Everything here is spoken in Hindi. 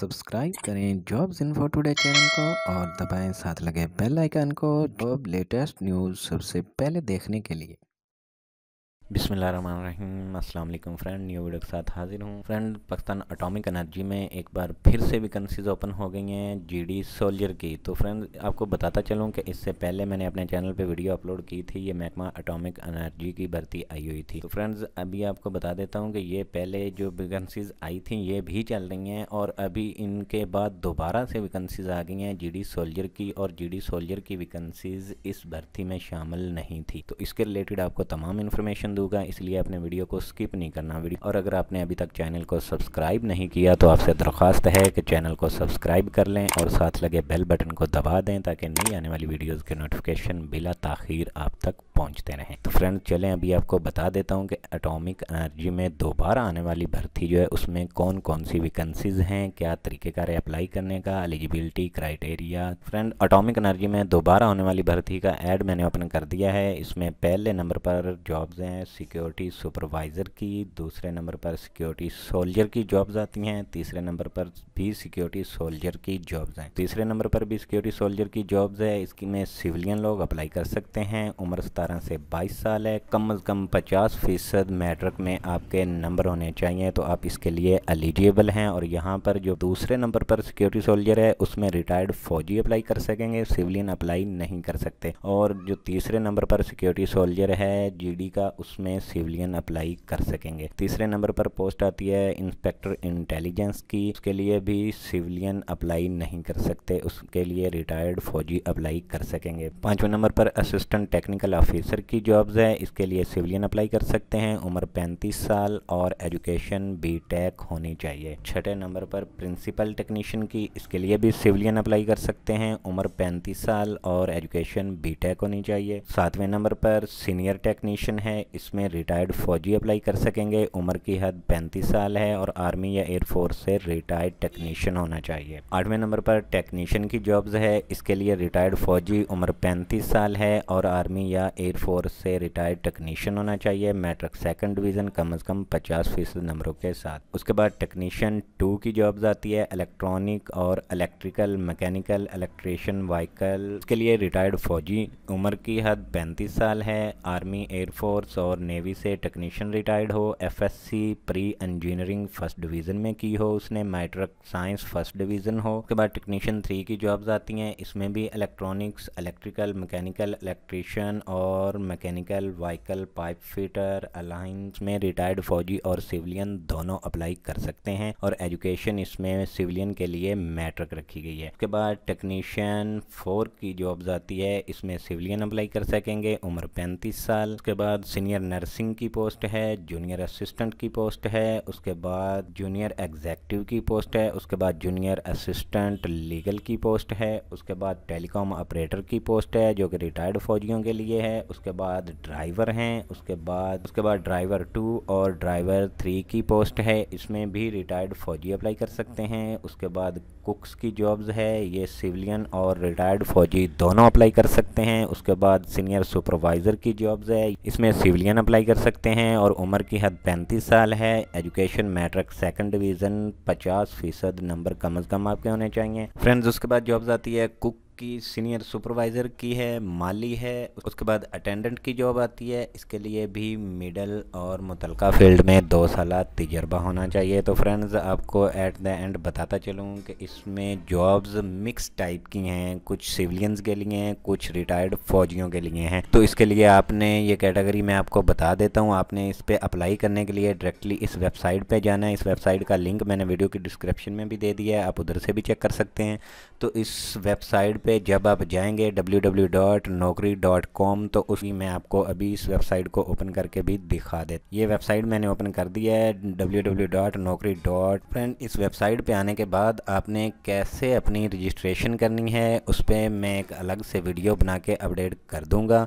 सब्सक्राइब करें जॉब्स इन्फो टुडे चैनल को और दबाएं साथ लगे बेल आइकन को जॉब लेटेस्ट न्यूज़ सबसे पहले देखने के लिए बिसमीम अल्लाम फ्रेंड न्यू वीडियो के साथ हाजिर हूँ फ्रेंड पाकिस्तान अटोमिक एनर्जी में एक बार फिर से वैकेंसीज ओपन हो गई हैं जीडी सोल्जर की तो फ्रेंड आपको बताता चलूँ कि इससे पहले मैंने अपने चैनल पे वीडियो अपलोड की थी ये महकमा अटोमिक एनर्जी की भर्ती आई हुई थी तो फ्रेंड्स अभी आपको बता देता हूँ कि ये पहले जो वैकेंसीज आई थी ये भी चल रही हैं और अभी इनके बाद दोबारा से वैकेंसीज आ गई हैं जी सोल्जर की और जी सोल्जर की वैकेंसीज इस भर्ती में शामिल नहीं थी तो इसके रिलेटेड आपको तमाम इन्फॉर्मेशन दूंगा इसलिए अपने वीडियो को स्किप नहीं करना वीडियो और अगर आपने अभी तक चैनल को सब्सक्राइब नहीं किया तो आपसे दरख्वास्त है कि चैनल को सब्सक्राइब कर लें और साथ लगे बेल बटन को दबा दें ताकि नई आने वाली वीडियोज़ के नोटिफिकेशन बिला तखिर आप तक पहुंचते रहें तो फ्रेंड चलें अभी आपको बता देता हूं कि एटॉमिक एनर्जी में दोबारा आने वाली भर्ती जो है उसमें कौन कौन सी वैकेंसीज़ हैं क्या तरीक़ेकार है अप्लाई करने का eligibility criteria friend atomic energy में दोबारा होने वाली भर्ती का एड मैंने ओपन कर दिया है इसमें पहले नंबर पर जॉब्स हैं सिक्योरिटी सुपरवाइज़र की दूसरे नंबर पर सिक्योरिटी सोल्जर की जॉब्स आती हैं तीसरे नंबर पर भी सिक्योरिटी सोल्जर की जॉब्स हैं तीसरे नंबर पर भी सिक्योरिटी सोल्जर की जॉब्स है इसकी में सिविलियन लोग अप्लाई कर सकते हैं उम्र सतारह 18 से 22 साल है कम अज़ कम 50 फ़ीसद मैट्रिक में आपके नंबर होने चाहिए तो आप इसके लिए एलिजिबल हैं और यहाँ पर जो दूसरे नंबर पर सिक्योरिटी सोल्जर है उसमें रिटायर्ड फ़ौजी अप्लाई कर सकेंगे सिविलियन अप्लाई नहीं कर सकते और जो तीसरे नंबर पर सिक्योरिटी सोल्जर है जी का उसमें सिविलियन अप्लाई कर सकेंगे तीसरे नंबर पर पोस्ट आती है इंस्पेक्टर इंटेलिजेंस की उसके लिए भी सिविलियन अप्लाई नहीं कर सकते उसके लिए रिटायर्ड फ़ौजी अप्लाई कर सकेंगे पाँचवें नंबर पर असिस्टेंट टेक्निकल ऑफिस ऑफिसर की जॉब्स है इसके लिए सिविलियन अप्लाई कर सकते हैं उम्र 35 साल और एजुकेशन बी टेक होनी चाहिए छठे नंबर पर प्रिंसिपल टेक्नीशियन की इसके लिए भी सिविलियन अप्लाई कर सकते हैं उम्र 35 साल और एजुकेशन बी टेक होनी चाहिए सातवें नंबर पर सीनियर टेक्नीशियन है इसमें रिटायर्ड फौजी अप्लाई कर सकेंगे उम्र की हद पैंतीस साल है और आर्मी या एयरफोर्स से रिटायर्ड टेक्नीशियन होना चाहिए आठवें नंबर पर टेक्नीशियन की जॉब्स है इसके लिए रिटायर्ड फौजी उम्र पैंतीस साल है और आर्मी या एयर एयरफोर्स से रिटायर्ड टेक्नीशियन होना चाहिए मैट्रिक सेकंड डिवीज़न कम से कम 50 फीसद नंबरों के साथ उसके बाद टेक्नीशियन टू की जॉब्स आती है इलेक्ट्रॉनिक और इलेक्ट्रिकल मैकेनिकल इलेक्ट्रिशियन वाइकल के लिए रिटायर्ड फौजी उम्र की हद पैंतीस साल है आर्मी एयरफोर्स और नेवी से टेक्नीशियन रिटायर्ड हो F pre engineering first division में की हो उसने मैट्रिक साइंस फर्स्ट डिवीज़न हो उसके बाद टेक्नीशियन थ्री की जॉब्स आती हैं इसमें भी इलेक्ट्रॉनिक्स इलेक्ट्रिकल मैकेनिकल इलेक्ट्रिशियन और और mechanical vehicle pipe fitter alliance में रिटायर्ड फौजी और सिविलियन दोनों अप्लाई कर सकते हैं और एजुकेशन इसमें सिविलियन के लिए मैट्रिक रखी गई है उसके बाद टेक्नीशियन फोर की जॉब्स आती है इसमें सिविलियन अप्लाई कर सकेंगे उम्र पैंतीस साल उसके बाद सीनियर नर्सिंग की पोस्ट है जूनियर असिस्टेंट की पोस्ट है उसके बाद जूनियर एग्जेक्टिव की पोस्ट है उसके बाद जूनियर असिस्टेंट लीगल की पोस्ट है उसके बाद टेलीकॉम ऑपरेटर की पोस्ट है जो कि रिटायर्ड फौजियों के लिए है उसके बाद ड्राइवर हैं उसके बाद उसके बाद ड्राइवर टू और ड्राइवर थ्री की पोस्ट है इसमें भी रिटायर्ड फ़ौजी अप्लाई कर सकते हैं उसके बाद कुक्स की जॉब्स है ये सिविलियन और रिटायर्ड फ़ौजी दोनों अप्लाई कर सकते हैं उसके बाद सीनियर सुपरवाइज़र की जॉब्स है इसमें सिविलियन अप्लाई कर सकते हैं और उम्र की हद पैंतीस साल है एजुकेशन मैट्रिक सेकंड डिवीज़न पचास फीसद नंबर कम अज़ कम आपके होने चाहिए फ्रेंड्स उसके बाद जॉब्स आती है कुक की सीनियर सुपरवाइज़र की है माली है उसके बाद अटेंडेंट की जॉब आती है इसके लिए भी मिडल और मुतलका फील्ड में दो साल तजर्बा होना चाहिए तो फ्रेंड्स आपको एट द एंड बताता चलूँ कि इसमें जॉब्स मिक्स टाइप की हैं कुछ सिविलियंस के लिए हैं कुछ रिटायर्ड फ़ौजियों के लिए हैं तो इसके लिए आपने ये कैटेगरी मैं आपको बता देता हूँ आपने इस पर अप्लाई करने के लिए डायरेक्टली इस वेबसाइट पर जाना है इस वेबसाइट का लिंक मैंने वीडियो की डिस्क्रिप्शन में भी दे दिया है आप उधर से भी चेक कर सकते हैं तो इस वेबसाइट पर पे जब आप जाएंगे www.nokri.com तो उसी में आपको अभी इस वेबसाइट को ओपन करके भी दिखा दे ये वेबसाइट मैंने ओपन कर दी है www.naukri. फ्रेंड इस वेबसाइट पे आने के बाद आपने कैसे अपनी रजिस्ट्रेशन करनी है उस पर मैं एक अलग से वीडियो बना के अपडेट कर दूँगा